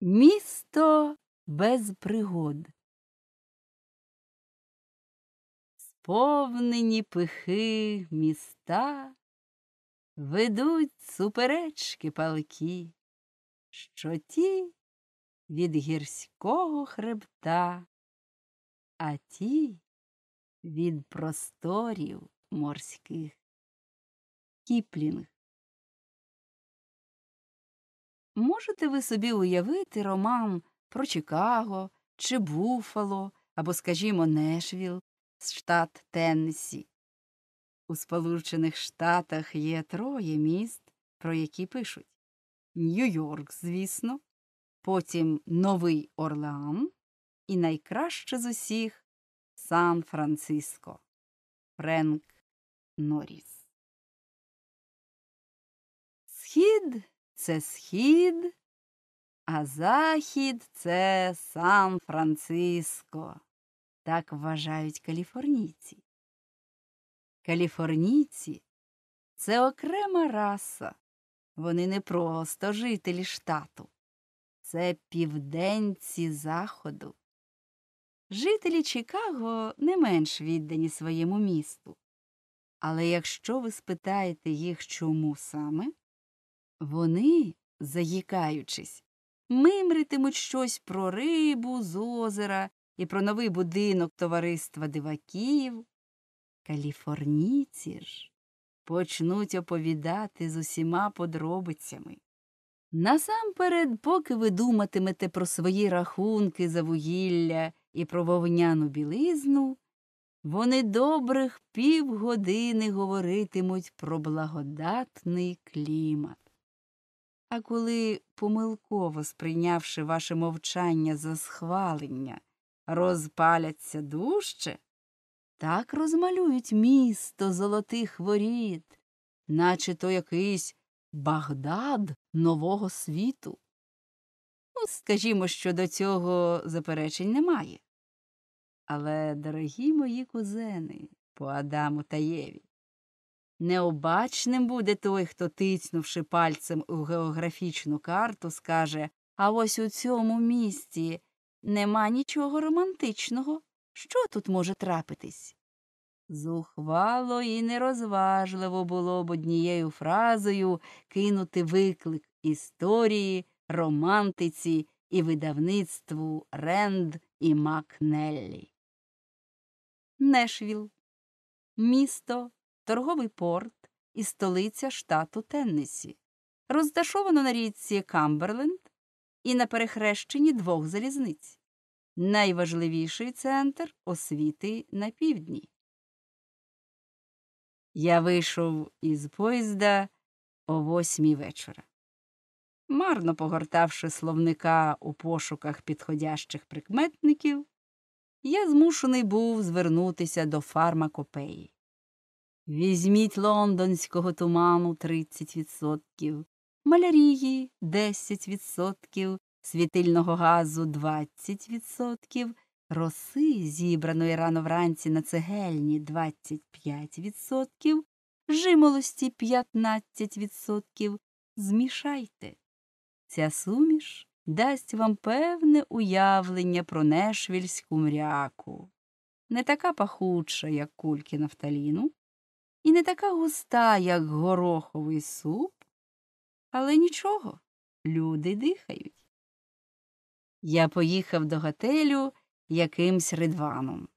Місто без пригод. Сповнені пихи міста ведуть суперечки палки, що ті від гірського хребта, а ті від просторів морських. Кіплінг Можете ви собі уявити роман про Чикаго чи Буфало або, скажімо, Нешвіл з штат Теннесі? У Сполучених Штатах є троє міст, про які пишуть Нью-Йорк, звісно, потім Новий Орлеан і найкраще з усіх Сан Франциско. Френк Норріс. Схід це схід, а захід це Сан Франциско. Так вважають каліфорнійці. Каліфорнійці це окрема раса. Вони не просто жителі штату, це південці заходу. Жителі Чикаго не менш віддані своєму місту. Але якщо ви спитаєте їх чому саме, вони, заїкаючись, мимритимуть щось про рибу з озера і про новий будинок товариства диваків. Каліфорнійці ж почнуть оповідати з усіма подробицями. Насамперед, поки ви думатимете про свої рахунки за вугілля і про вовняну білизну, вони добрих півгодини говоритимуть про благодатний клімат. А коли, помилково сприйнявши ваше мовчання за схвалення, розпаляться дужче, так розмалюють місто золотих воріт, наче то якийсь Багдад нового світу. Ну, скажімо, що до цього заперечень немає. Але, дорогі мої кузени, по Адаму та Єві, Необачним буде той, хто, тицнувши пальцем у географічну карту, скаже А ось у цьому місті нема нічого романтичного. Що тут може трапитись? Зухвало і нерозважливо було б однією фразою кинути виклик історії, романтиці і видавництву Ренд і Макнеллі. Нешвіл. Місто торговий порт і столиця штату Теннесі. Розташовано на річці Камберленд і на перехрещенні двох залізниць. Найважливіший центр освіти на півдні. Я вийшов із поїзда о восьмій вечора. Марно погортавши словника у пошуках підходящих прикметників, я змушений був звернутися до фармакопеї. Візьміть лондонського туману 30%, малярії 10%, світильного газу 20%, роси, зібраної рано вранці на цегельні 25%, жимолості 15%. Змішайте. Ця суміш дасть вам певне уявлення про нешвільську мряку. Не така пахуча, як кульки нафталіну, і не така густа, як гороховий суп, але нічого, люди дихають. Я поїхав до готелю якимсь ридваном.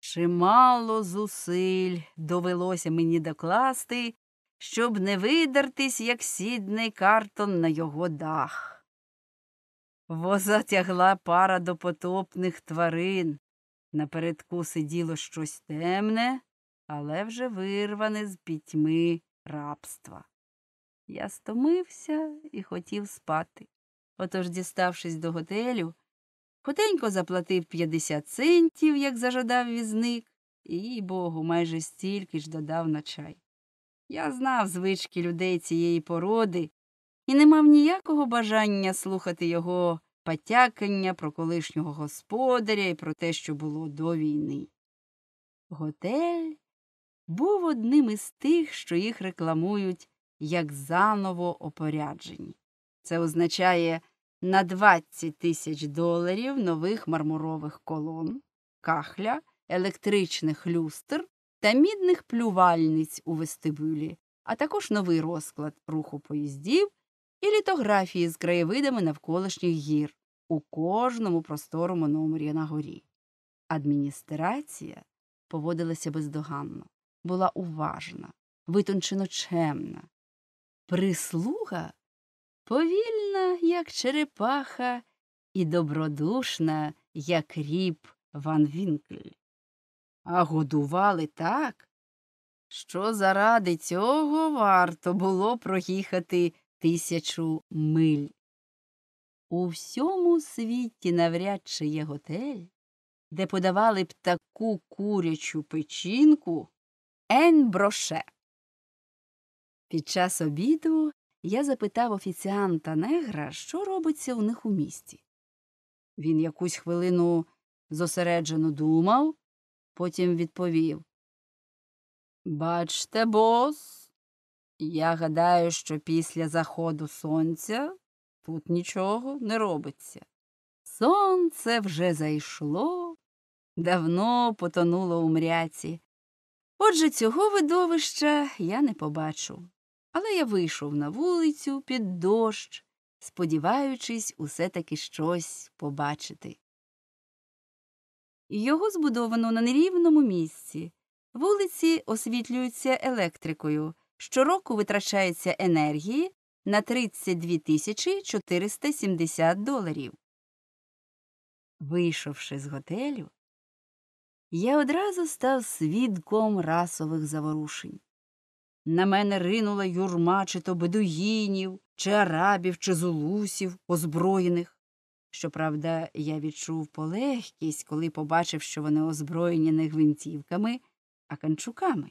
Чимало зусиль довелося мені докласти, щоб не видертись, як сідний картон на його дах. Воза тягла пара допотопних тварин. Напередку сиділо щось темне, але вже вирване з пітьми рабства. Я стомився і хотів спати. Отож, діставшись до готелю, Хотенько заплатив 50 центів, як зажадав візник, і, їй богу, майже стільки ж додав на чай. Я знав звички людей цієї породи і не мав ніякого бажання слухати його потякання про колишнього господаря і про те, що було до війни. Готель був одним із тих, що їх рекламують як заново опоряджені. Це означає на 20 тисяч доларів нових мармурових колон, кахля, електричних люстр та мідних плювальниць у вестибюлі, а також новий розклад руху поїздів і літографії з краєвидами навколишніх гір у кожному просторому номері на горі. Адміністрація поводилася бездоганно була уважна, витончено чемна. Прислуга повільна, як черепаха, і добродушна, як ріп Ван Вінкль. А годували так, що заради цього варто було проїхати тисячу миль. У всьому світі навряд чи є готель, де подавали б таку курячу печінку, Енброше. Під час обіду я запитав офіціанта негра, що робиться у них у місті. Він якусь хвилину зосереджено думав, потім відповів Бачте, бос, я гадаю, що після заходу сонця тут нічого не робиться. Сонце вже зайшло, давно потонуло у мряці. Отже, цього видовища я не побачу. Але я вийшов на вулицю під дощ, сподіваючись усе таки щось побачити. Його збудовано на нерівному місці. Вулиці освітлюються електрикою. Щороку витрачається енергії на 32 тисячі 470 доларів. Вийшовши з готелю, я одразу став свідком расових заворушень. На мене ринула юрма чи то бедуїнів, чи арабів, чи зулусів, озброєних. Щоправда, я відчув полегкість, коли побачив, що вони озброєні не гвинтівками, а канчуками.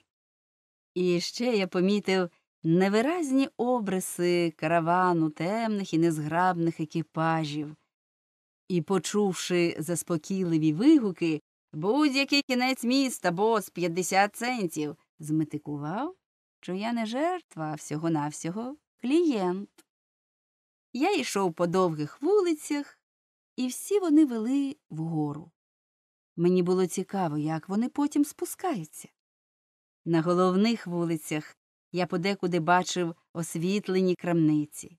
І ще я помітив невиразні обриси каравану темних і незграбних екіпажів. І, почувши заспокійливі вигуки, Будь-який кінець міста, бос, 50 центів. Зметикував, що я не жертва, а всього навсього клієнт. Я йшов по довгих вулицях, і всі вони вели вгору. Мені було цікаво, як вони потім спускаються. На головних вулицях я подекуди бачив освітлені крамниці,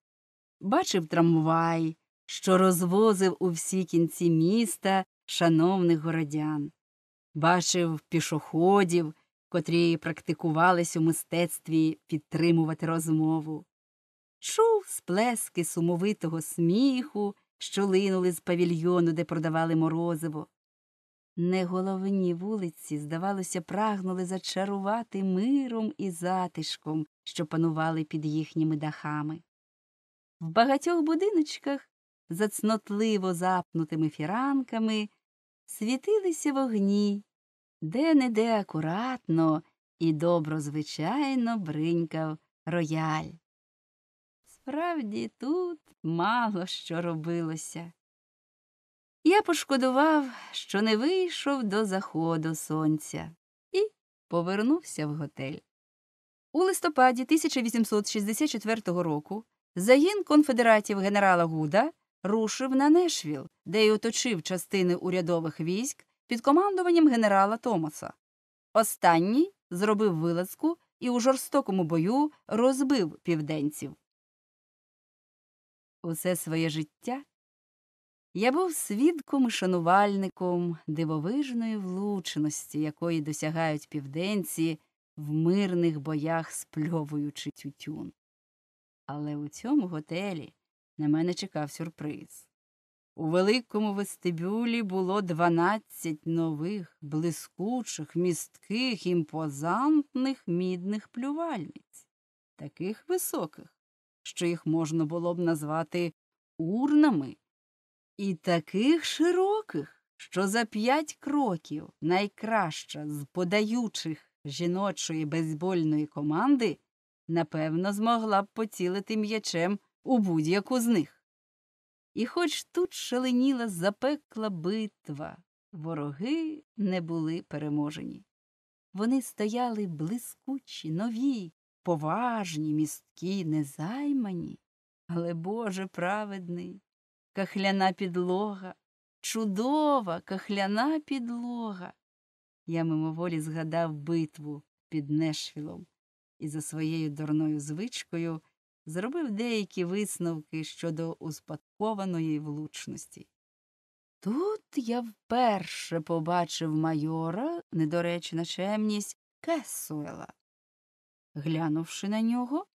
бачив трамвай, що розвозив у всі кінці міста шановних городян, бачив пішоходів, котрі практикувались у мистецтві підтримувати розмову, чув сплески сумовитого сміху, що линули з павільйону, де продавали морозиво. Неголовні вулиці, здавалося, прагнули зачарувати миром і затишком, що панували під їхніми дахами. В багатьох будиночках за цнотливо запнутими фіранками світилися вогні, де не де акуратно і доброзвичайно бринькав рояль. Справді, тут мало що робилося. Я пошкодував, що не вийшов до заходу сонця, і повернувся в готель. У листопаді 1864 року загін конфедератів генерала Гуда рушив на Нешвіл, де й оточив частини урядових військ під командуванням генерала Томаса. Останній зробив вилазку і у жорстокому бою розбив південців. Усе своє життя я був свідком і шанувальником дивовижної влучності, якої досягають південці в мирних боях, спльовуючи тютюн. Але у цьому готелі на мене чекав сюрприз. У великому вестибюлі було дванадцять нових, блискучих, містких, імпозантних мідних плювальниць, таких високих, що їх можна було б назвати урнами, і таких широких, що за п'ять кроків найкраща з подаючих жіночої бейсбольної команди напевно змогла б поцілити м'ячем у будь-яку з них. І хоч тут шаленіла запекла битва, вороги не були переможені. Вони стояли блискучі, нові, поважні, місткі, незаймані, але Боже праведний, кахляна підлога, чудова кахляна підлога. Я мимоволі згадав битву під Нешвілом і за своєю дурною звичкою зробив деякі висновки щодо успадкованої влучності. Тут я вперше побачив майора, недоречна чемність, Кесуела. Глянувши на нього,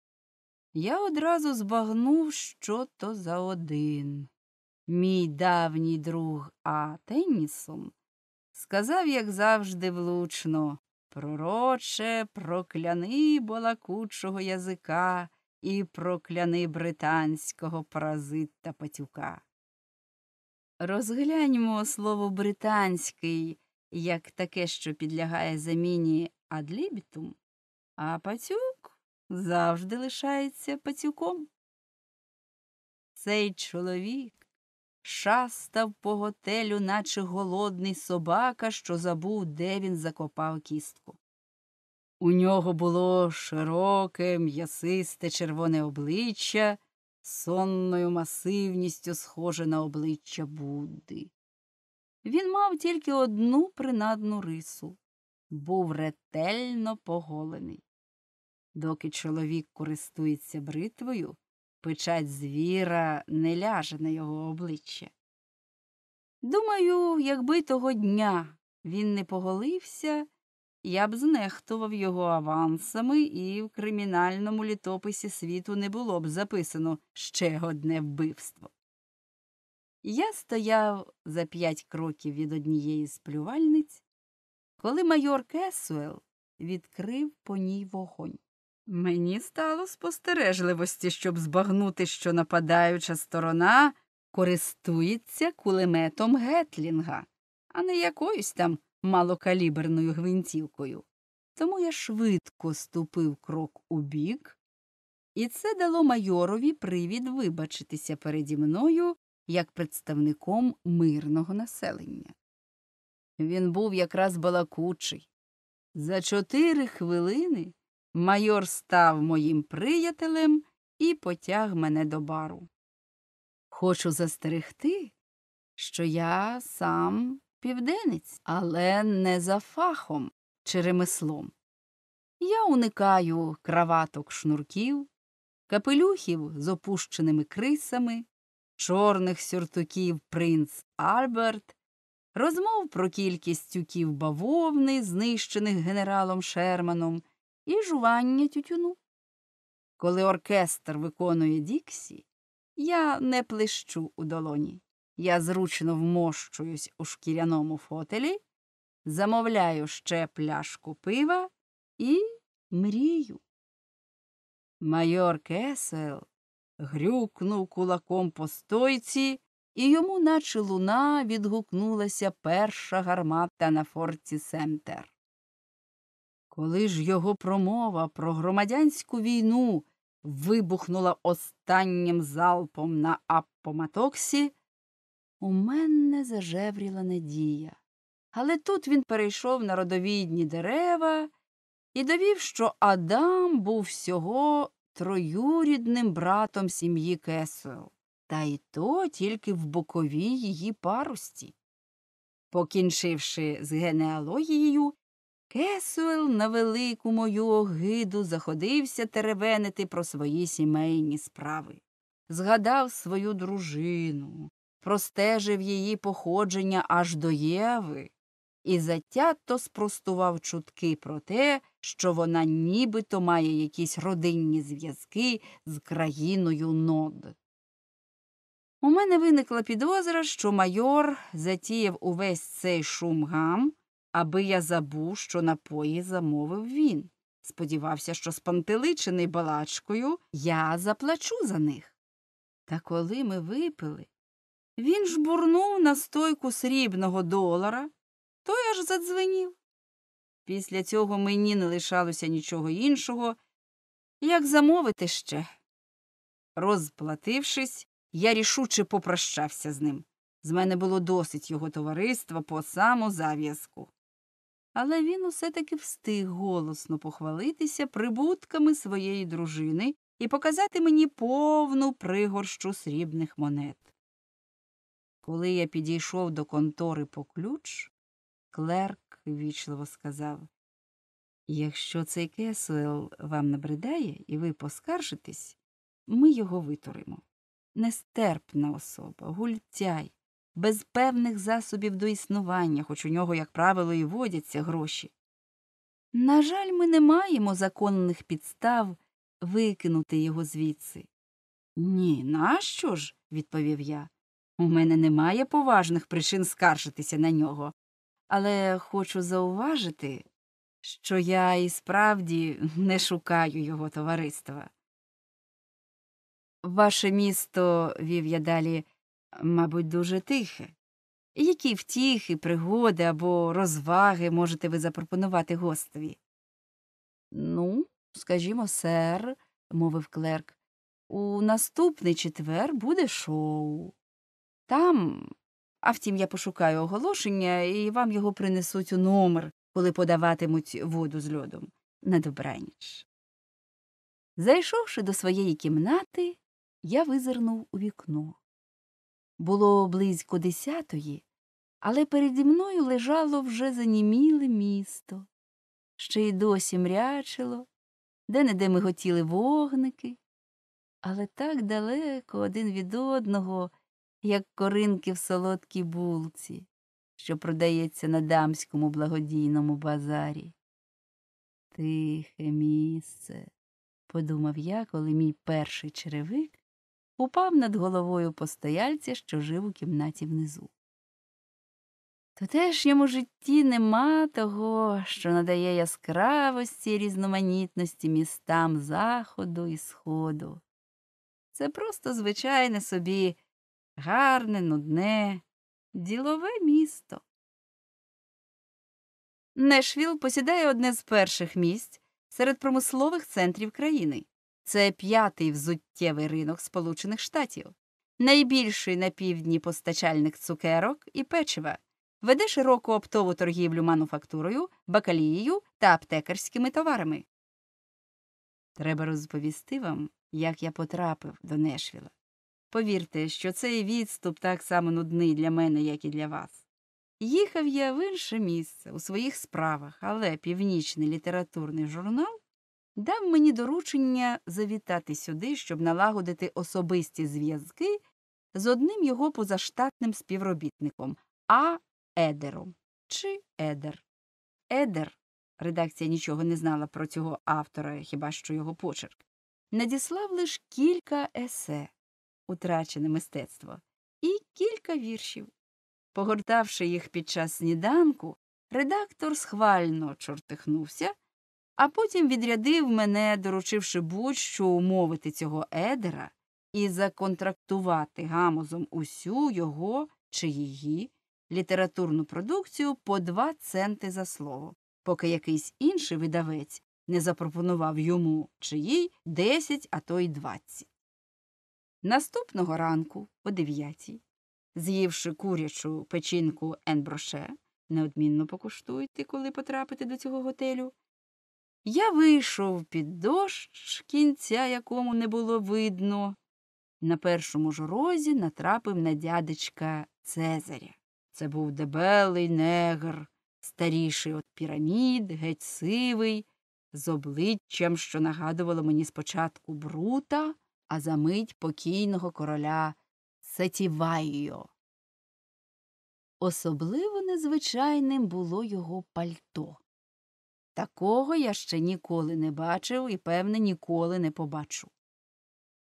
я одразу збагнув, що то за один. Мій давній друг А. Теннісом сказав, як завжди, влучно, пророче, прокляни балакучого язика, і прокляни британського паразита патюка. Розгляньмо слово британський як таке, що підлягає заміні адлібітум, а пацюк завжди лишається пацюком. Цей чоловік. Шастав по готелю, наче голодний собака, що забув, де він закопав кістку. У нього було широке, м'ясисте червоне обличчя, сонною масивністю схоже на обличчя Будди. Він мав тільки одну принадну рису був ретельно поголений. Доки чоловік користується бритвою, печать звіра не ляже на його обличчя. Думаю, якби того дня він не поголився я б знехтував його авансами, і в кримінальному літописі світу не було б записано ще одне вбивство. Я стояв за п'ять кроків від однієї з плювальниць, коли майор Кесуел відкрив по ній вогонь. Мені стало спостережливості, щоб збагнути, що нападаюча сторона користується кулеметом Гетлінга, а не якоюсь там малокаліберною гвинтівкою. Тому я швидко ступив крок у бік, і це дало майорові привід вибачитися переді мною як представником мирного населення. Він був якраз балакучий. За чотири хвилини майор став моїм приятелем і потяг мене до бару. Хочу застерегти, що я сам південець, але не за фахом чи ремеслом. Я уникаю краваток шнурків, капелюхів з опущеними крисами, чорних сюртуків принц Альберт, розмов про кількість тюків бавовни, знищених генералом Шерманом, і жування тютюну. Коли оркестр виконує Діксі, я не плещу у долоні. Я зручно вмощуюсь у шкіряному фотелі, замовляю ще пляшку пива і мрію. Майор Кесел грюкнув кулаком по стойці, і йому, наче луна, відгукнулася перша гармата на форті Семтер. Коли ж його промова про громадянську війну вибухнула останнім залпом на Аппоматоксі, у мене зажевріла надія. Але тут він перейшов на родовідні дерева і довів, що Адам був всього троюрідним братом сім'ї Кесуел, та й то тільки в боковій її парусті. Покінчивши з генеалогією, Кесуел на велику мою огиду заходився теревенити про свої сімейні справи, згадав свою дружину, простежив її походження аж до Єви і затято спростував чутки про те, що вона нібито має якісь родинні зв'язки з країною нод. У мене виникла підозра, що майор затіяв увесь цей шум гам, аби я забув, що напої замовив він. Сподівався, що спантеличений балачкою я заплачу за них. Та коли ми випили, він жбурнув на стойку срібного долара, той аж задзвенів. Після цього мені не лишалося нічого іншого, як замовити ще. Розплатившись, я рішуче попрощався з ним. З мене було досить його товариства по самозав'язку. Але він усе таки встиг голосно похвалитися прибутками своєї дружини і показати мені повну пригорщу срібних монет. Коли я підійшов до контори по ключ, клерк ввічливо сказав: Якщо цей кесуел вам набридає і ви поскаржитесь, ми його витуримо. Нестерпна особа, гультяй, без певних засобів до існування, хоч у нього, як правило, і водяться гроші. На жаль, ми не маємо законних підстав викинути його звідси. Ні, нащо ж? відповів я. У мене немає поважних причин скаржитися на нього, але хочу зауважити, що я і справді не шукаю його товариства. Ваше місто, вів я далі, мабуть, дуже тихе. Які втіхи, пригоди або розваги можете ви запропонувати гостеві? Ну, скажімо, сер, мовив клерк, у наступний четвер буде шоу. Там, а втім, я пошукаю оголошення, і вам його принесуть у номер, коли подаватимуть воду з льодом на добраніч. Зайшовши до своєї кімнати, я визирнув у вікно. Було близько десятої, але переді мною лежало вже заніміле місто, ще й досі мрячило, де неде миготіли вогники, але так далеко один від одного як коринки в солодкій булці, що продається на дамському благодійному базарі. Тихе місце, подумав я, коли мій перший черевик упав над головою постояльця, що жив у кімнаті внизу. То Тутешньому житті нема того, що надає яскравості і різноманітності містам заходу і сходу. Це просто звичайне собі гарне, нудне, ділове місто. Нешвіл посідає одне з перших місць серед промислових центрів країни. Це п'ятий взуттєвий ринок Сполучених Штатів, найбільший на півдні постачальник цукерок і печива, веде широку оптову торгівлю мануфактурою, бакалією та аптекарськими товарами. Треба розповісти вам, як я потрапив до Нешвіла. Повірте, що цей відступ так само нудний для мене, як і для вас. Їхав я в інше місце у своїх справах, але північний літературний журнал дав мені доручення завітати сюди, щоб налагодити особисті зв'язки з одним його позаштатним співробітником А. Едером чи Едер. Едер редакція нічого не знала про цього автора, хіба що його почерк, надіслав лише кілька есе утрачене мистецтво, і кілька віршів. Погортавши їх під час сніданку, редактор схвально чортихнувся, а потім відрядив мене, доручивши будь що умовити цього едера і законтрактувати гамузом усю його чи її літературну продукцію по два центи за слово, поки якийсь інший видавець не запропонував йому чи їй десять, а то й двадцять. Наступного ранку, о дев'ятій, з'ївши курячу печінку енброше, неодмінно покуштуйте, коли потрапите до цього готелю. Я вийшов під дощ, кінця якому не було видно. На першому ж розі натрапив на дядечка Цезаря. Це був дебелий негр, старіший от пірамід, геть сивий, з обличчям, що нагадувало мені спочатку брута, а за мить покійного короля Сатівайо. Особливо незвичайним було його пальто. Такого я ще ніколи не бачив і, певне, ніколи не побачу.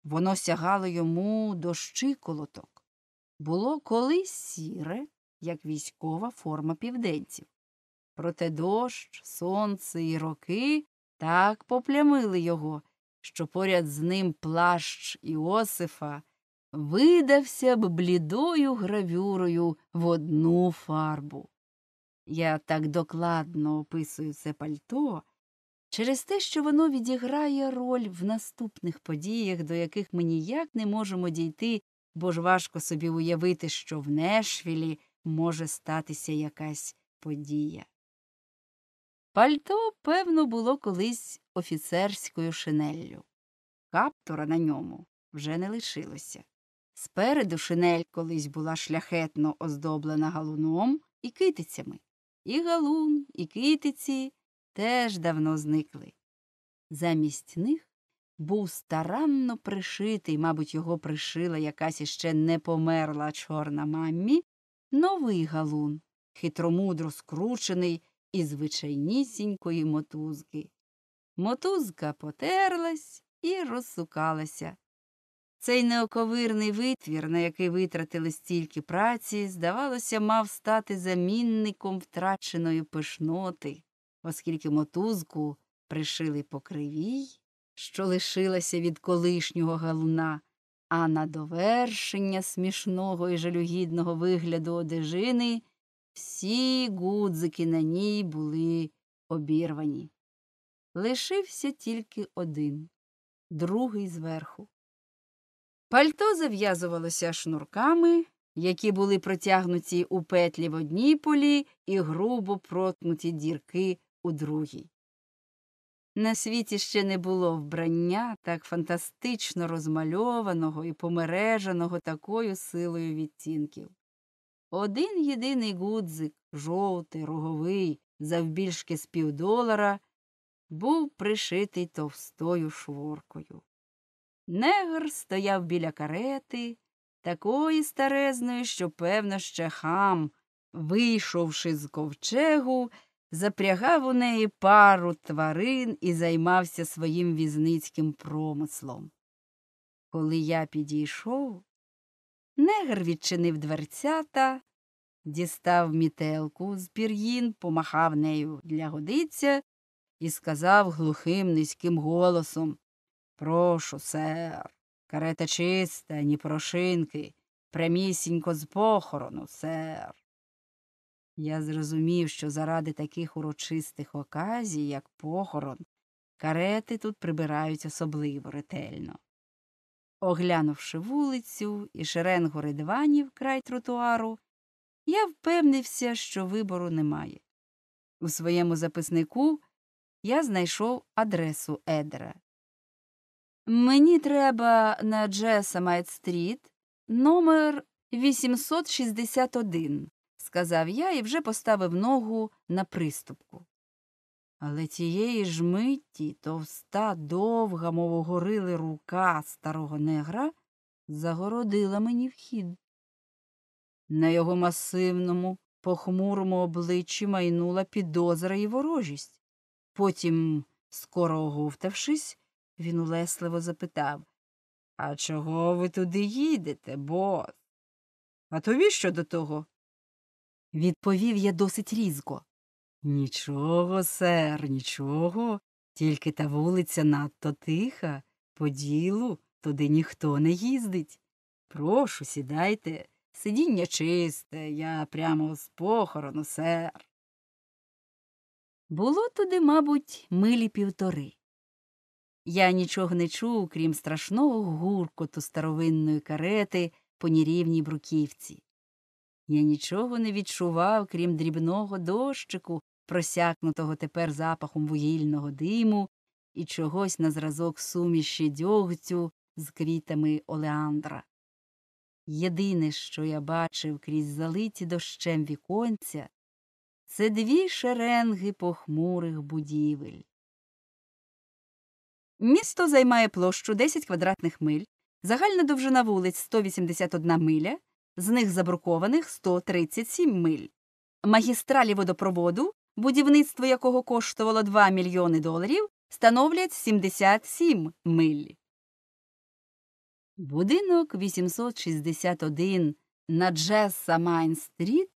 Воно сягало йому до щиколоток. Було колись сіре, як військова форма південців. Проте дощ, сонце і роки так поплямили його, що поряд з ним плащ Іосифа видався б блідою гравюрою в одну фарбу. Я так докладно описую це пальто через те, що воно відіграє роль в наступних подіях, до яких ми ніяк не можемо дійти, бо ж важко собі уявити, що в Нешвілі може статися якась подія. Пальто, певно, було колись офіцерською шинеллю. Каптора на ньому вже не лишилося. Спереду шинель колись була шляхетно оздоблена галуном і китицями. І галун, і китиці теж давно зникли. Замість них був старанно пришитий, мабуть, його пришила якась іще не померла чорна маммі, новий галун, хитромудро скручений і звичайнісінької мотузки. Мотузка потерлась і розсукалася. Цей неоковирний витвір, на який витратили стільки праці, здавалося, мав стати замінником втраченої пишноти, оскільки мотузку пришили по кривій, що лишилася від колишнього галуна, а на довершення смішного і жалюгідного вигляду одежини всі гудзики на ній були обірвані. Лишився тільки один, другий зверху. Пальто зав'язувалося шнурками, які були протягнуті у петлі в одній полі і грубо проткнуті дірки у другій. На світі ще не було вбрання так фантастично розмальованого і помереженого такою силою відтінків. Один єдиний гудзик, жовтий, роговий, завбільшки з півдолара, був пришитий товстою шворкою. Негр стояв біля карети, такої старезної, що, певно, ще хам, вийшовши з ковчегу, запрягав у неї пару тварин і займався своїм візницьким промислом. Коли я підійшов, негр відчинив дверцята, дістав мітелку з пір'їн, помахав нею для годиця і сказав глухим низьким голосом Прошу, сер, карета чиста, ні прошинки, прямісінько з похорону, сер. Я зрозумів, що заради таких урочистих оказій, як похорон, карети тут прибирають особливо ретельно. Оглянувши вулицю і шеренгу ридванів край тротуару, я впевнився, що вибору немає. У своєму записнику я знайшов адресу Едера. Мені треба на Джесамайт стріт номер 861, сказав я і вже поставив ногу на приступку. Але тієї ж миті товста, довга, мов огорили рука старого негра загородила мені вхід. На його масивному, похмурому обличчі майнула підозра і ворожість. Потім, скоро оговтавшись, він улесливо запитав А чого ви туди їдете, бос? А тобі що до того? Відповів я досить різко. Нічого, сер, нічого. Тільки та вулиця надто тиха, по ділу туди ніхто не їздить. Прошу, сідайте, сидіння чисте, я прямо з похорону, сер. Було туди, мабуть, милі півтори. Я нічого не чув, крім страшного гуркоту старовинної карети по нерівній бруківці. Я нічого не відчував, крім дрібного дощику, просякнутого тепер запахом вугільного диму і чогось на зразок суміші дьогтю з квітами Олеандра. Єдине, що я бачив крізь залиті дощем віконця, це дві шеренги похмурих будівель. Місто займає площу 10 квадратних миль, загальна довжина вулиць 181 миля, з них забрукованих 137 миль, магістралі водопроводу, будівництво якого коштувало 2 мільйони доларів, становлять 77 миль. Будинок 861 на Джесса Майн Стріт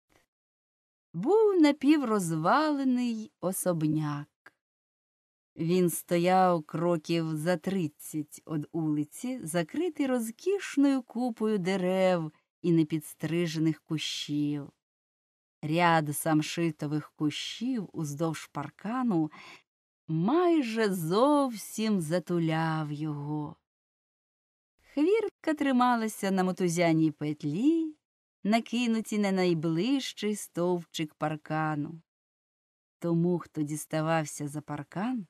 був напіврозвалений особняк. Він стояв кроків за тридцять од улиці, закритий розкішною купою дерев і непідстрижених кущів. Ряд самшитових кущів уздовж паркану майже зовсім затуляв його. Хвіртка трималася на мотузяній петлі, накинуті на найближчий стовпчик паркану. Тому, хто діставався за паркан,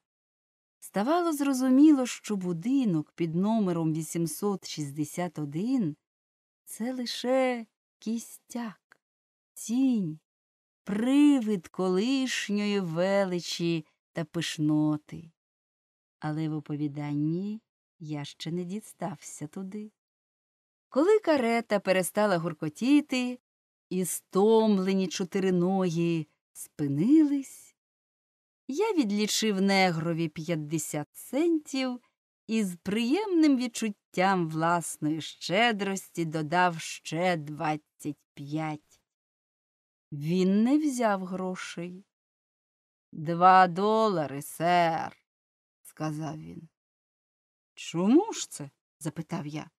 ставало зрозуміло, що будинок під номером 861 це лише кістяк, тінь, привид колишньої величі та пишноти. Але в оповіданні я ще не дістався туди. Коли карета перестала гуркотіти, і стомлені чотириної спинились, я відлічив негрові п'ятдесят центів і з приємним відчуттям власної щедрості додав ще двадцять п'ять. Він не взяв грошей. Два долари, сер, сказав він. Чому ж це? запитав я.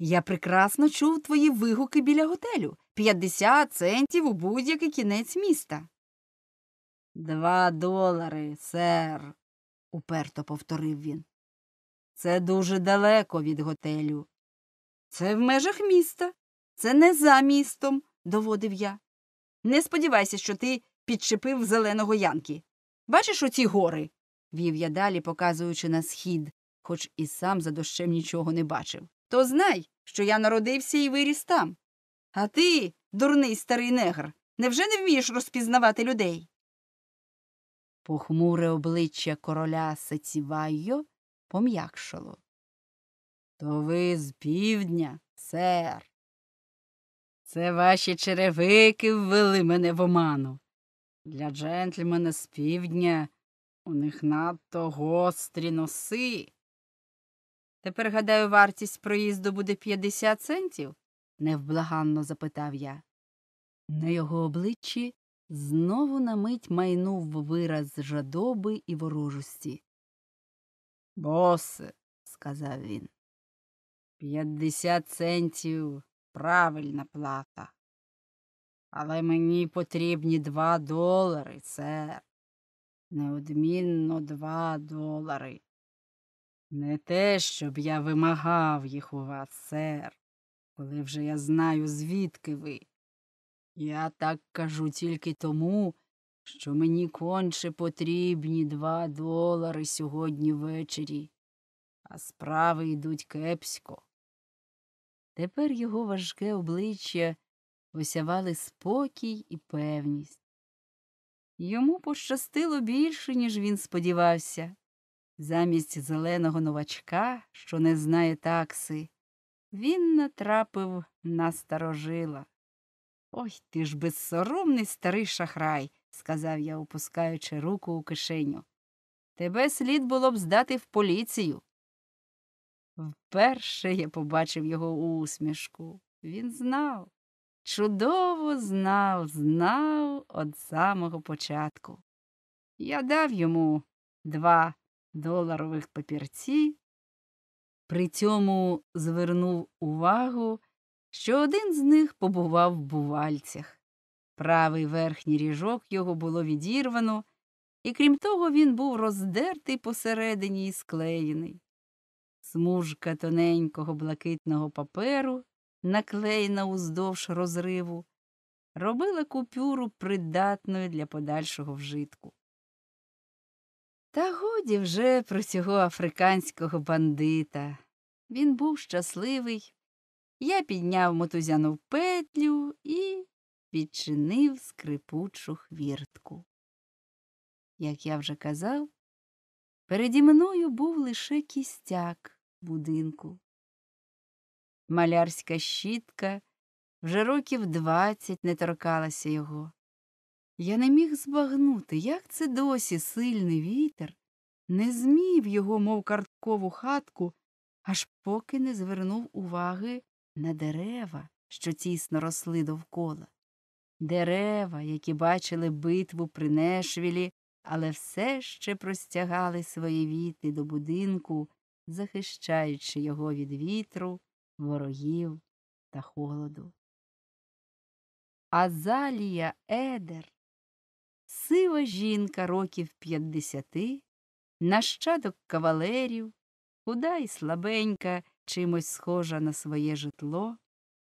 Я прекрасно чув твої вигуки біля готелю п'ятдесят центів у будь-який кінець міста. Два долари, сер, уперто повторив він. Це дуже далеко від готелю. Це в межах міста, це не за містом, доводив я. Не сподівайся, що ти підчепив зеленого янки. Бачиш оці гори? вів я далі, показуючи на схід, хоч і сам за дощем нічого не бачив то знай, що я народився і виріс там. А ти, дурний старий негр, невже не вмієш розпізнавати людей? Похмуре обличчя короля Сецівайо пом'якшало. То ви з півдня, сер. Це ваші черевики ввели мене в оману. Для джентльмена з півдня у них надто гострі носи. Тепер, гадаю, вартість проїзду буде 50 центів? невблаганно запитав я. На його обличчі знову на мить майнув вираз жадоби і ворожості. Босе, сказав він, п'ятдесят центів правильна плата. Але мені потрібні два долари, сер. Неодмінно два долари. Не те, щоб я вимагав їх у вас, сер, коли вже я знаю, звідки ви. Я так кажу тільки тому, що мені конче потрібні два долари сьогодні ввечері, а справи йдуть кепсько. Тепер його важке обличчя осявали спокій і певність. Йому пощастило більше, ніж він сподівався. Замість зеленого новачка, що не знає такси, він натрапив на старожила. Ой ти ж безсоромний старий шахрай, сказав я, опускаючи руку у кишеню. Тебе слід було б здати в поліцію. Вперше я побачив його усмішку. Він знав, чудово знав, знав від самого початку. Я дав йому два доларових папірці, при цьому звернув увагу, що один з них побував в бувальцях. Правий верхній ріжок його було відірвано, і крім того, він був роздертий посередині і склеєний. Смужка тоненького блакитного паперу, наклеєна уздовж розриву, робила купюру придатною для подальшого вжитку. Та годі вже про цього африканського бандита. Він був щасливий. Я підняв мотузяну петлю і відчинив скрипучу хвіртку. Як я вже казав, переді мною був лише кістяк будинку. Малярська щітка вже років двадцять не торкалася його. Я не міг збагнути, як це досі сильний вітер не змів його, мов карткову хатку, аж поки не звернув уваги на дерева, що тісно росли довкола. Дерева, які бачили битву при Нешвілі, але все ще простягали свої віти до будинку, захищаючи його від вітру, ворогів та холоду. Азалія Едер Сива жінка років п'ятдесяти, нащадок кавалерів, худа й слабенька, чимось схожа на своє житло,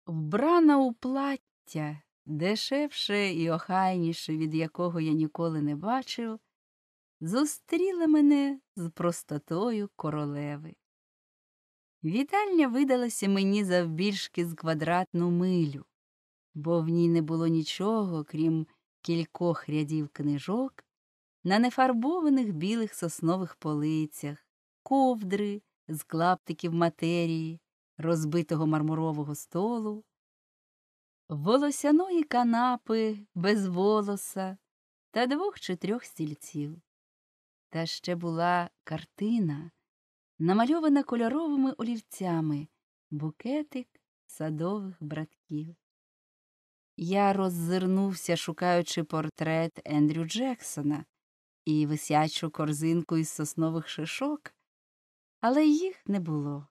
вбрана у плаття, дешевше і охайніше, від якого я ніколи не бачив, зустріла мене з простотою королеви. Вітальня видалася мені завбільшки з квадратну милю, бо в ній не було нічого, крім кількох рядів книжок, на нефарбованих білих соснових полицях, ковдри з клаптиків матерії, розбитого мармурового столу, волосяної канапи без волоса та двох чи трьох стільців. Та ще була картина, намальована кольоровими олівцями, букетик садових братків. Я роззирнувся, шукаючи портрет Ендрю Джексона і висячу корзинку із соснових шишок, але їх не було.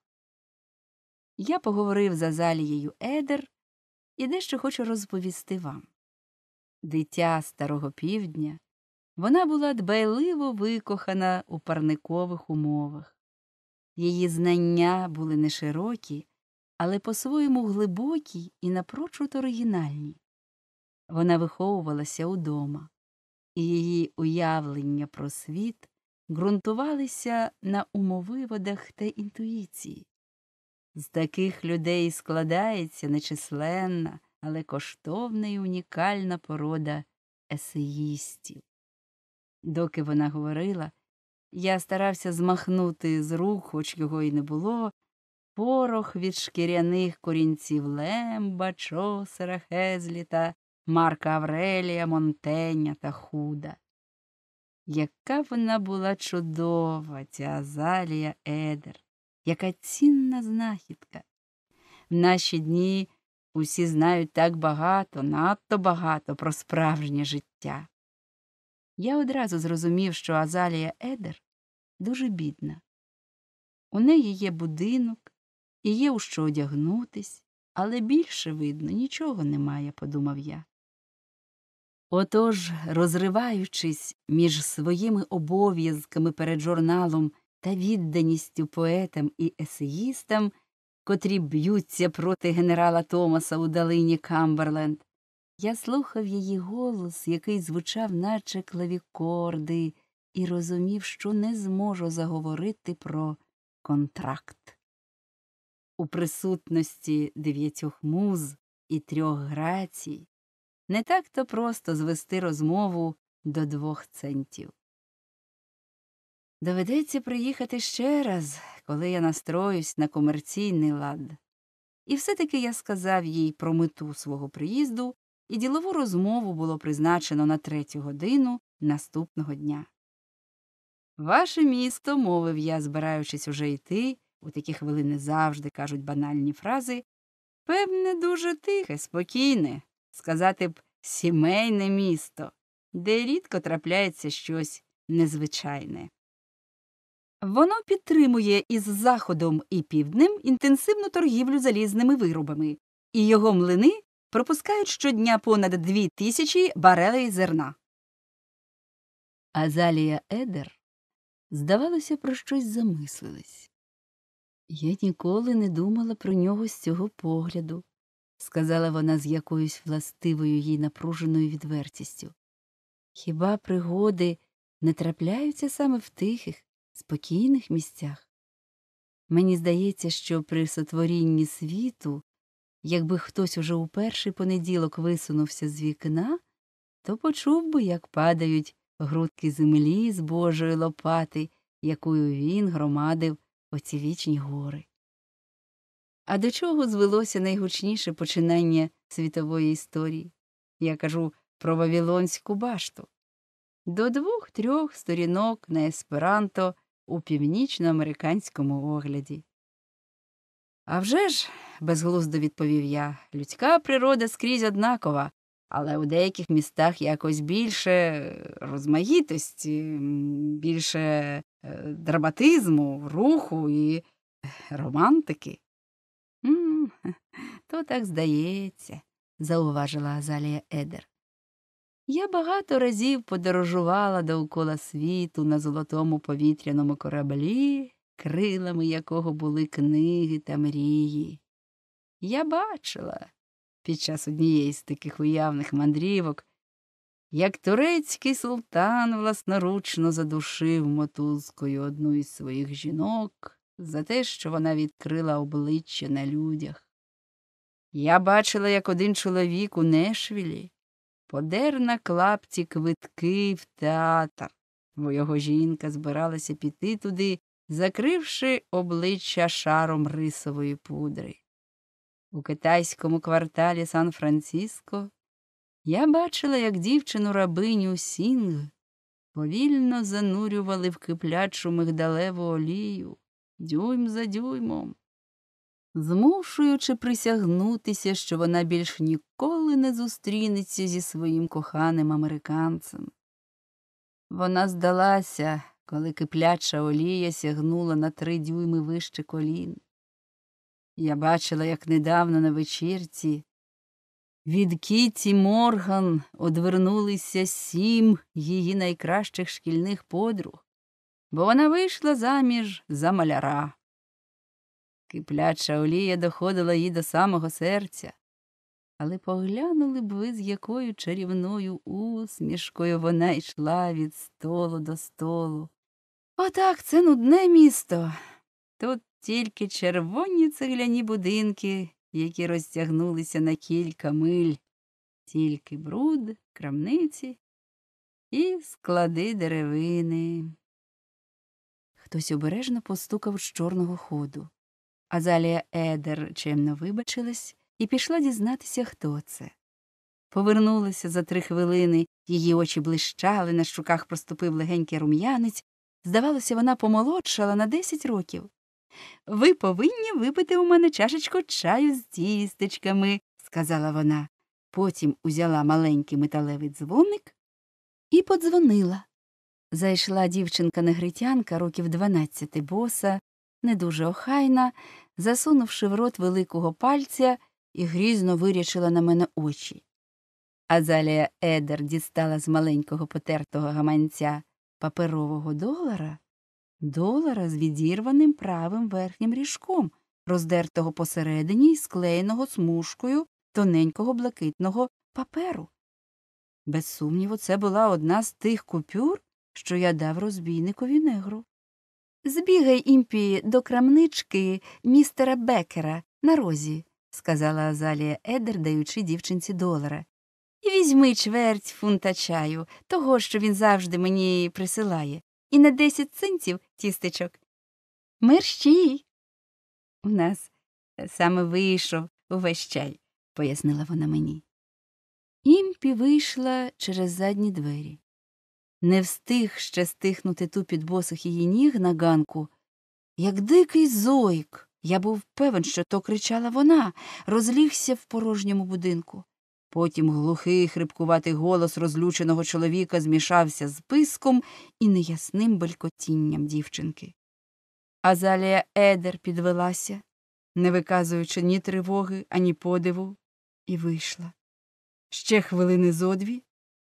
Я поговорив за залією Едер і дещо хочу розповісти вам. Дитя старого півдня вона була дбайливо викохана у парникових умовах. Її знання були неширокі, але по-своєму глибокій і напрочуд оригінальній. Вона виховувалася удома, і її уявлення про світ ґрунтувалися на умовиводах та інтуїції. З таких людей складається нечисленна, але коштовна і унікальна порода есеїстів. Доки вона говорила, я старався змахнути з рук, хоч його і не було, порох від шкіряних корінців Лемба, Чосера, Хезліта, Марка Аврелія, Монтеня та Худа. Яка вона була чудова, ця Азалія Едер, яка цінна знахідка. В наші дні усі знають так багато, надто багато про справжнє життя. Я одразу зрозумів, що Азалія Едер дуже бідна. У неї є будинок, і є у що одягнутись, але більше, видно, нічого немає, подумав я. Отож, розриваючись між своїми обов'язками перед журналом та відданістю поетам і есеїстам, котрі б'ються проти генерала Томаса у долині Камберленд, я слухав її голос, який звучав, наче клавікорди, і розумів, що не зможу заговорити про контракт у присутності дев'ятьох муз і трьох грацій, не так то просто звести розмову до двох центів. Доведеться приїхати ще раз, коли я настроюсь на комерційний лад. І все таки я сказав їй про мету свого приїзду, і ділову розмову було призначено на третю годину наступного дня. Ваше місто, мовив я, збираючись уже йти, у такі хвилини завжди кажуть банальні фрази, певне, дуже тихе, спокійне, сказати б, сімейне місто, де рідко трапляється щось незвичайне. Воно підтримує із заходом і півднем інтенсивну торгівлю залізними виробами, і його млини пропускають щодня понад дві тисячі барелей зерна. Азалія Едер, здавалося, про щось замислилась. Я ніколи не думала про нього з цього погляду, сказала вона з якоюсь властивою їй напруженою відвертістю. Хіба пригоди не трапляються саме в тихих, спокійних місцях? Мені здається, що при сотворінні світу, якби хтось уже у перший понеділок висунувся з вікна, то почув би, як падають грудки землі з Божої лопати, якою він громадив оці вічні гори. А до чого звелося найгучніше починання світової історії? Я кажу про Вавілонську башту. До двох трьох сторінок на есперанто у північноамериканському огляді. «А вже ж», – безглуздо відповів я, людська природа скрізь однакова, але у деяких містах якось більше розмаїтості, більше Е, драматизму, руху і романтики. «М то так здається, зауважила Азалія Едер. Я багато разів подорожувала довкола світу на золотому повітряному кораблі, крилами якого були книги та мрії. Я бачила під час однієї з таких уявних мандрівок, як турецький султан власноручно задушив мотузкою одну із своїх жінок за те, що вона відкрила обличчя на людях. Я бачила, як один чоловік у Нешвілі подер на клапті квитки в театр, бо його жінка збиралася піти туди, закривши обличчя шаром рисової пудри. У китайському кварталі Сан-Франциско я бачила, як дівчину рабиню Сінг повільно занурювали в киплячу мигдалеву олію дюйм за дюймом, змушуючи присягнутися, що вона більш ніколи не зустрінеться зі своїм коханим американцем. Вона здалася, коли кипляча олія сягнула на три дюйми вище колін. Я бачила, як недавно на вечірці від Кіті Морган одвернулися сім її найкращих шкільних подруг, бо вона вийшла заміж за маляра. Кипляча олія доходила їй до самого серця, але поглянули б ви, з якою чарівною усмішкою вона йшла від столу до столу. Отак це нудне місто. Тут тільки червоні цегляні будинки які розтягнулися на кілька миль, тільки бруд, крамниці і склади деревини. Хтось обережно постукав з чорного ходу. Азалія Едер чемно вибачилась і пішла дізнатися, хто це. Повернулася за три хвилини, її очі блищали, на щуках проступив легенький рум'янець. Здавалося, вона помолодшала на десять років. Ви повинні випити у мене чашечку чаю з тістечками, сказала вона. Потім узяла маленький металевий дзвоник і подзвонила. Зайшла дівчинка негритянка років дванадцяти боса, не дуже охайна, засунувши в рот великого пальця і грізно вирячила на мене очі. Азалія Едер дістала з маленького потертого гаманця паперового долара долара з відірваним правим верхнім ріжком, роздертого посередині і склеєного смужкою тоненького блакитного паперу. Без сумніву, це була одна з тих купюр, що я дав розбійникові негру. Збігай імпі до крамнички містера Бекера на розі, сказала Азалія Едер, даючи дівчинці долара. І візьми чверть фунта чаю, того, що він завжди мені присилає і на 10 центів тістечок. Мерщій. У нас е, саме вийшов увесь чай, пояснила вона мені. Імпі вийшла через задні двері. Не встиг ще стихнути ту під босих її ніг на ганку, як дикий зойк, Я був певен, що то кричала вона, розлігся в порожньому будинку. Потім глухий хрипкуватий голос розлюченого чоловіка змішався з писком і неясним белькотінням дівчинки. Азалія Едер підвелася, не виказуючи ні тривоги, ані подиву, і вийшла. Ще хвилини зодві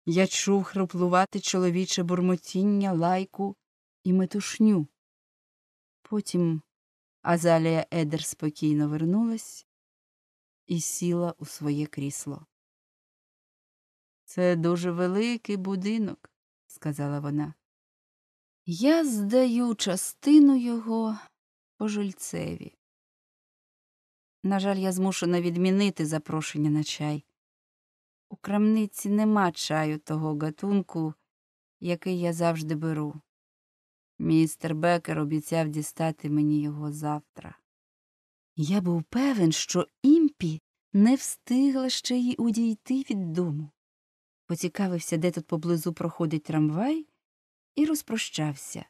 я чув хруплувати чоловіче бурмотіння, лайку і метушню. Потім Азалія Едер спокійно вернулась і сіла у своє крісло. Це дуже великий будинок, сказала вона. Я здаю частину його пожильцеві. На жаль, я змушена відмінити запрошення на чай. У крамниці нема чаю того гатунку, який я завжди беру. Містер Бекер обіцяв дістати мені його завтра. Я був певен, що імпі не встигла ще й удійти від дому поцікавився, де тут поблизу проходить трамвай, і розпрощався.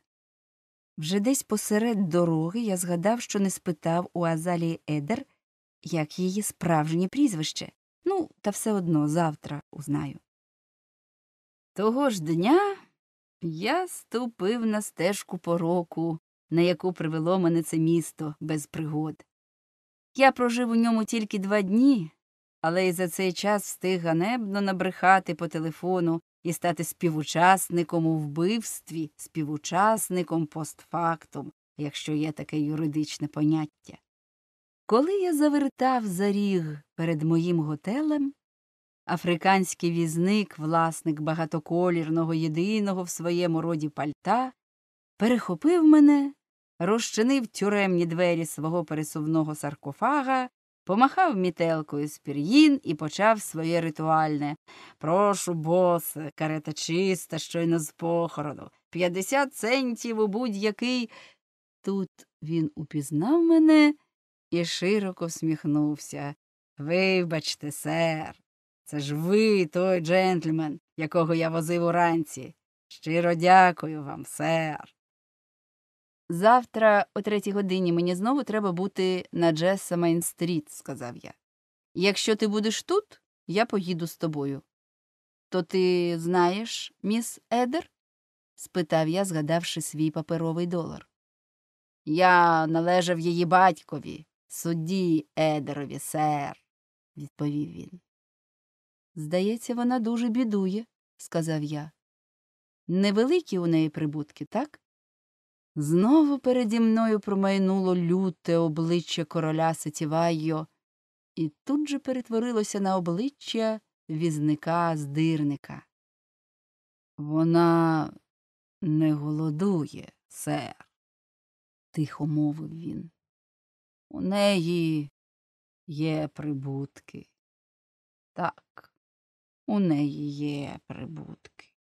Вже десь посеред дороги я згадав, що не спитав у Азалії Едер, як її справжнє прізвище. Ну, та все одно завтра узнаю. Того ж дня я ступив на стежку пороку, на яку привело мене це місто без пригод. Я прожив у ньому тільки два дні, але й за цей час встиг ганебно набрехати по телефону і стати співучасником у вбивстві, співучасником постфактум, якщо є таке юридичне поняття. Коли я завертав за ріг перед моїм готелем, африканський візник, власник багатоколірного єдиного в своєму роді пальта, перехопив мене, розчинив тюремні двері свого пересувного саркофага помахав мітелкою з пір'їн і почав своє ритуальне. Прошу, босе, карета чиста, щойно з похорону, П'ятдесят центів у будь-який. Тут він упізнав мене і широко всміхнувся. Вибачте, сер, це ж ви той джентльмен, якого я возив уранці. Щиро дякую вам, сер. Завтра, о третій годині, мені знову треба бути на Джеса Мейнстріт, сказав я. Якщо ти будеш тут, я поїду з тобою. То ти знаєш, міс Едер? спитав я, згадавши свій паперовий долар. Я належав її батькові, судді Едерові, сер, відповів він. Здається, вона дуже бідує, сказав я. Невеликі у неї прибутки, так? Знову переді мною промайнуло люте обличчя короля Сетівайо, і тут же перетворилося на обличчя візника здирника. Вона не голодує, сер, тихо мовив він. У неї є прибутки. Так, у неї є прибутки.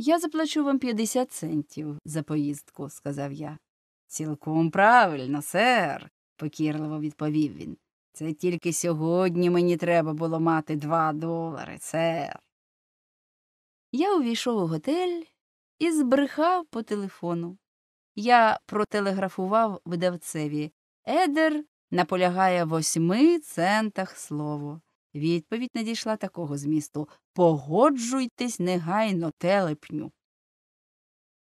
Я заплачу вам 50 центів за поїздку, сказав я. Цілком правильно, сер, покірливо відповів він. Це тільки сьогодні мені треба було мати два долари, сер. Я увійшов у готель і збрехав по телефону. Я протелеграфував видавцеві. Едер наполягає восьми центах слово. Відповідь надійшла такого змісту Погоджуйтесь негайно, телепню.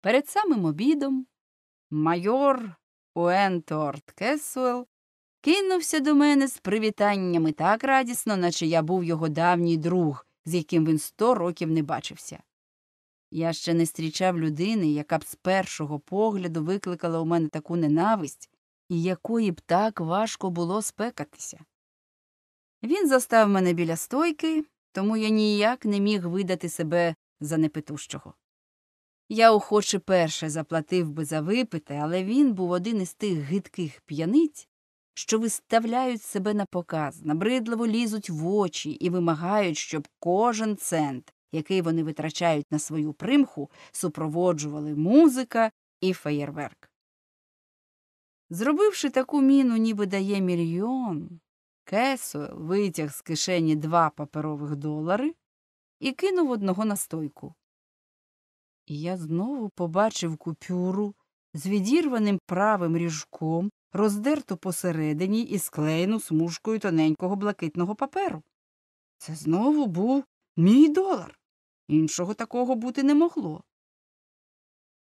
Перед самим обідом майор Уентуорт Кесуел кинувся до мене з привітаннями так радісно, наче я був його давній друг, з яким він сто років не бачився. Я ще не зустрічав людини, яка б з першого погляду викликала у мене таку ненависть, і якої б так важко було спекатися. Він застав мене біля стойки, тому я ніяк не міг видати себе за непитущого. Я охоче перше заплатив би за випити, але він був один із тих гидких п'яниць, що виставляють себе на показ, набридливо лізуть в очі і вимагають, щоб кожен цент, який вони витрачають на свою примху, супроводжували музика і феєрверк. Зробивши таку міну, ніби дає мільйон, Кесо витяг з кишені два паперових долари і кинув одного на стойку. І я знову побачив купюру з відірваним правим ріжком, роздерту посередині і склеєну смужкою тоненького блакитного паперу. Це знову був мій долар. Іншого такого бути не могло.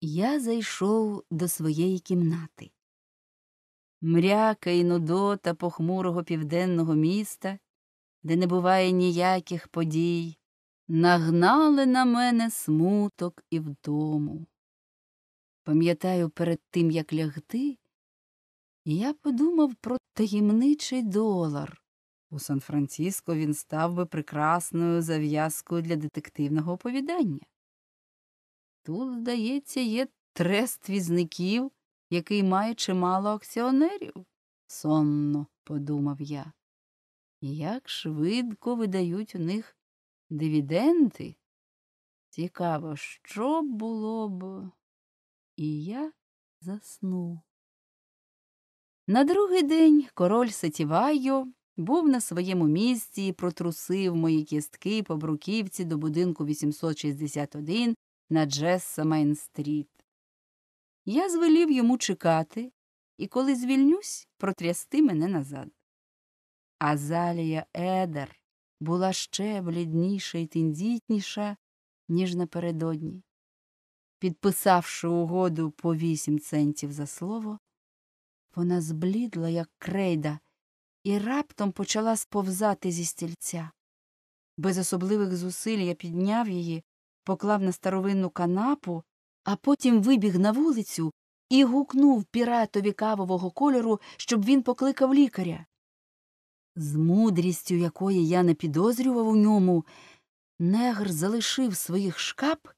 Я зайшов до своєї кімнати мряка і нудота похмурого південного міста, де не буває ніяких подій, нагнали на мене смуток і вдому. Пам'ятаю, перед тим, як лягти, я подумав про таємничий долар. У Сан Франциско він став би прекрасною зав'язкою для детективного оповідання. Тут, здається, є трест візників, який має чимало акціонерів? Сонно, подумав я. Як швидко видають у них дивіденти? Цікаво, що було б. І я заснув. На другий день король Сетівайо був на своєму місці і протрусив мої кістки по бруківці до будинку 861 на Джесса мейн я звелів йому чекати і, коли звільнюсь, протрясти мене назад. Азалія Едер була ще блідніша і тендітніша, ніж напередодні. Підписавши угоду по вісім центів за слово, вона зблідла, як крейда, і раптом почала сповзати зі стільця. Без особливих зусиль я підняв її, поклав на старовинну канапу а потім вибіг на вулицю і гукнув піратові кавового кольору, щоб він покликав лікаря. З мудрістю, якої я не підозрював у ньому, негр залишив своїх шкап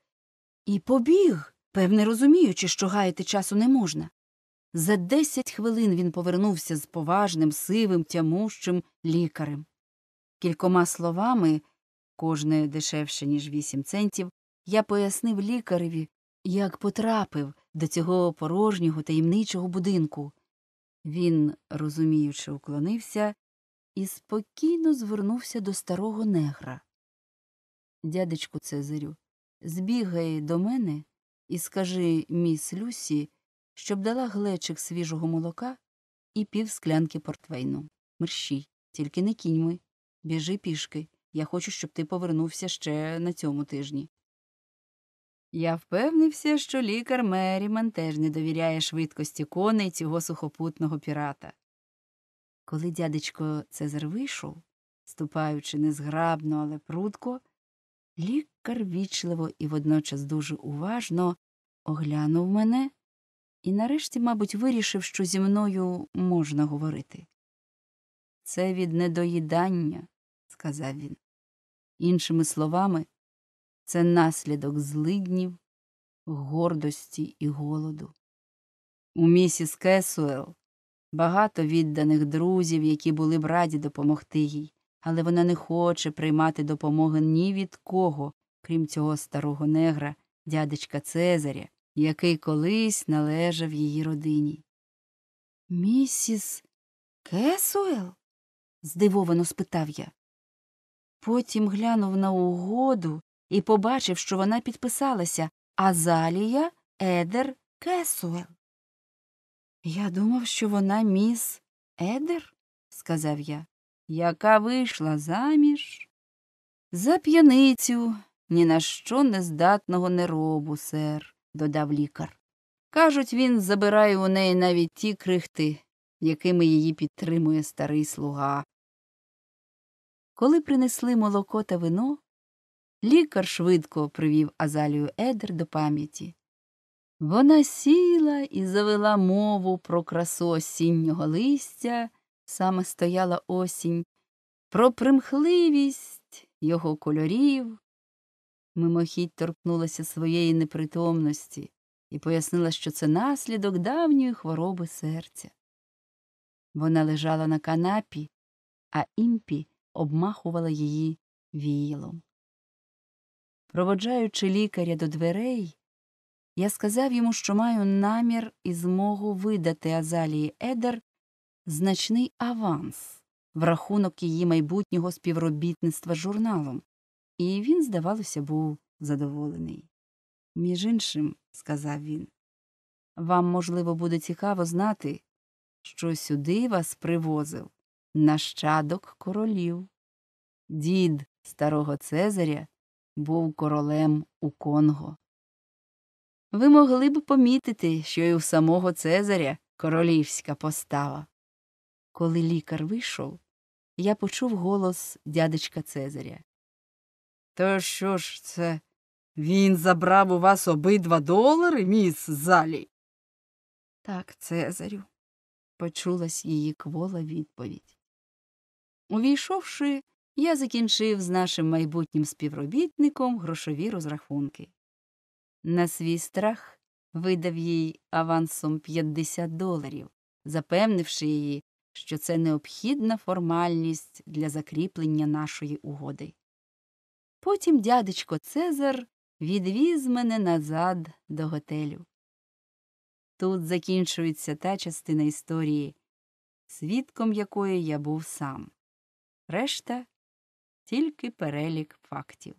і побіг, певне розуміючи, що гаяти часу не можна. За десять хвилин він повернувся з поважним, сивим, тямущим лікарем. Кількома словами, кожне дешевше, ніж вісім центів, я пояснив лікареві, як потрапив до цього порожнього таємничого будинку. Він, розуміючи, уклонився і спокійно звернувся до старого негра. Дядечку Цезарю, збігай до мене і скажи міс Люсі, щоб дала глечик свіжого молока і пів склянки портвейну. Мерщій, тільки не кіньми, біжи пішки. Я хочу, щоб ти повернувся ще на цьому тижні. Я впевнився, що лікар Мерімен теж не довіряє швидкості коней цього сухопутного пірата. Коли дядечко Цезар вийшов, ступаючи незграбно, але прудко, лікар вічливо і водночас дуже уважно оглянув мене і нарешті, мабуть, вирішив, що зі мною можна говорити. Це від недоїдання, сказав він. Іншими словами, це наслідок злиднів, гордості і голоду. У місіс Кесуел багато відданих друзів, які були б раді допомогти їй, але вона не хоче приймати допомоги ні від кого, крім цього старого негра, дядечка Цезаря, який колись належав її родині. Місіс Кесуел? здивовано спитав я. Потім глянув на угоду, і побачив, що вона підписалася Азалія Едер Кесуел. Я думав, що вона міс Едер, сказав я, яка вийшла заміж. За п'яницю ні на що не здатного неробу, сер, додав лікар. Кажуть, він забирає у неї навіть ті крихти, якими її підтримує старий слуга. Коли принесли молоко та вино, Лікар швидко привів Азалію Едер до пам'яті. Вона сіла і завела мову про красу осіннього листя, саме стояла осінь, про примхливість його кольорів. Мимохідь торкнулася своєї непритомності і пояснила, що це наслідок давньої хвороби серця. Вона лежала на канапі, а імпі обмахувала її віялом. Проводжаючи лікаря до дверей, я сказав йому, що маю намір і змогу видати Азалії Едер значний аванс в рахунок її майбутнього співробітництва з журналом, і він, здавалося, був задоволений. Між іншим, сказав він, вам, можливо, буде цікаво знати, що сюди вас привозив нащадок королів, дід старого Цезаря був королем у Конго. Ви могли б помітити, що й у самого Цезаря королівська постава. Коли лікар вийшов, я почув голос дядечка Цезаря. То що ж це? Він забрав у вас обидва долари, міс залі? Так, Цезарю, почулась її квола відповідь. Увійшовши, я закінчив з нашим майбутнім співробітником грошові розрахунки. На свій страх видав їй авансом 50 доларів, запевнивши її, що це необхідна формальність для закріплення нашої угоди. Потім дядечко Цезар відвіз мене назад до готелю. Тут закінчується та частина історії, свідком якої я був сам. Решта тільки перелік фактів.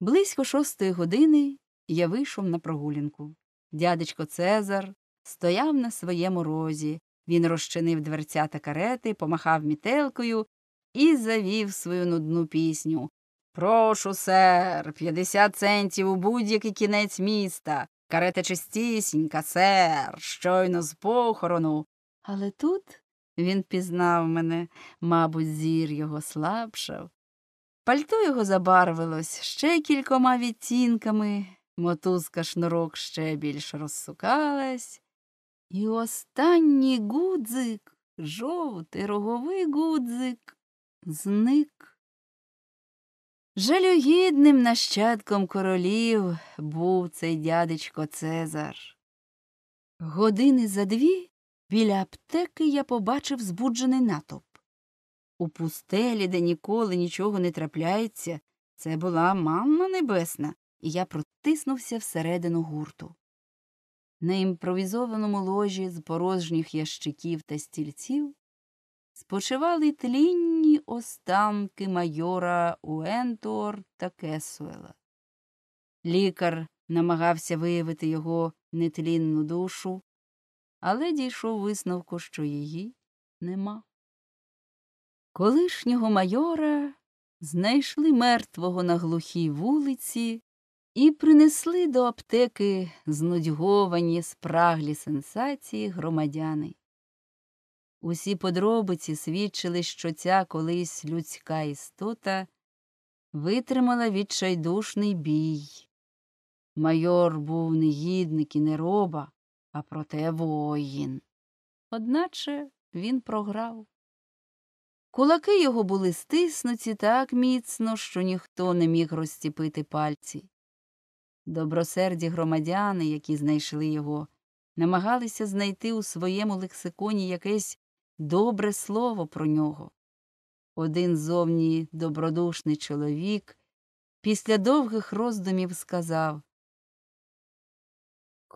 Близько шостої години я вийшов на прогулянку. Дядечко Цезар стояв на своєму розі. Він розчинив дверця та карети, помахав мітелкою і завів свою нудну пісню. Прошу, сер, 50 центів у будь-який кінець міста. Карета чистісінька, сер, щойно з похорону. Але тут він пізнав мене, мабуть, зір його слабшав. Пальто його забарвилось ще кількома відтінками, мотузка шнурок ще більш розсукалась. І останній гудзик, жовтий роговий гудзик, зник. Жалюгідним нащадком королів був цей дядечко Цезар. Години за дві Біля аптеки я побачив збуджений натовп. У пустелі, де ніколи нічого не трапляється, це була мамма небесна, і я протиснувся всередину гурту. На імпровізованому ложі з порожніх ящиків та стільців спочивали тлінні останки майора Уентор та Кесуела. Лікар намагався виявити його нетлінну душу, але дійшов висновку, що її нема. Колишнього майора знайшли мертвого на глухій вулиці і принесли до аптеки знудьговані спраглі сенсації громадяни. Усі подробиці свідчили, що ця колись людська істота витримала відчайдушний бій. Майор був негідник і нероба, а проте воїн. Одначе він програв. Кулаки його були стиснуті так міцно, що ніхто не міг розціпити пальці. Добросерді громадяни, які знайшли його, намагалися знайти у своєму лексиконі якесь добре слово про нього. Один зовні добродушний чоловік після довгих роздумів сказав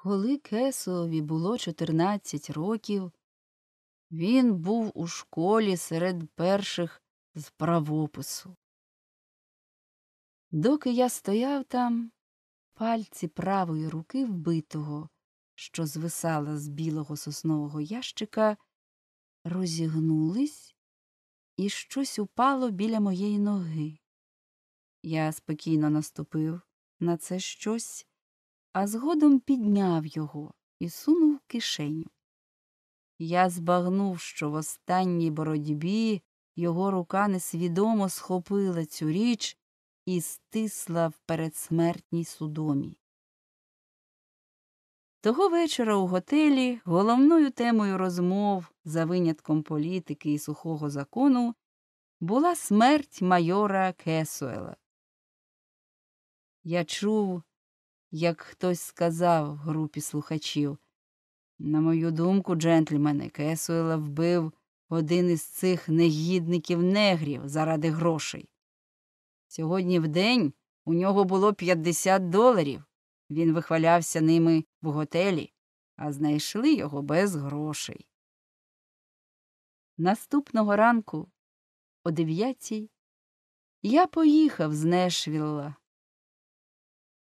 коли Кесові було 14 років, він був у школі серед перших з правопису. Доки я стояв там, пальці правої руки вбитого, що звисала з білого соснового ящика, розігнулись і щось упало біля моєї ноги. Я спокійно наступив на це щось а згодом підняв його і сунув кишеню. Я збагнув, що в останній боротьбі його рука несвідомо схопила цю річ і стисла в передсмертній судомі. Того вечора у готелі головною темою розмов за винятком політики і сухого закону була смерть майора Кесуела. Я чув, як хтось сказав групі слухачів. На мою думку, джентльмени, Кесуела вбив один із цих негідників негрів заради грошей. Сьогодні в день у нього було 50 доларів. Він вихвалявся ними в готелі, а знайшли його без грошей. Наступного ранку о дев'ятій я поїхав з Нешвілла.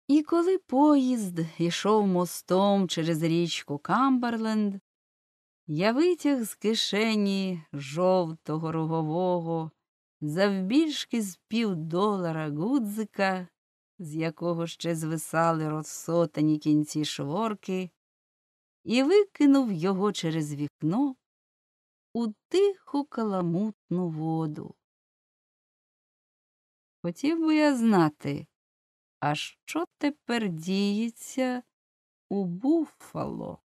І коли поїзд ішов мостом через річку Камберленд, я витяг з кишені жовтого рогового завбільшки з півдолара гудзика, з якого ще звисали розсотані кінці шворки, і викинув його через вікно у тиху каламутну воду. Хотів би я знати, а що тепер діється у Буффало?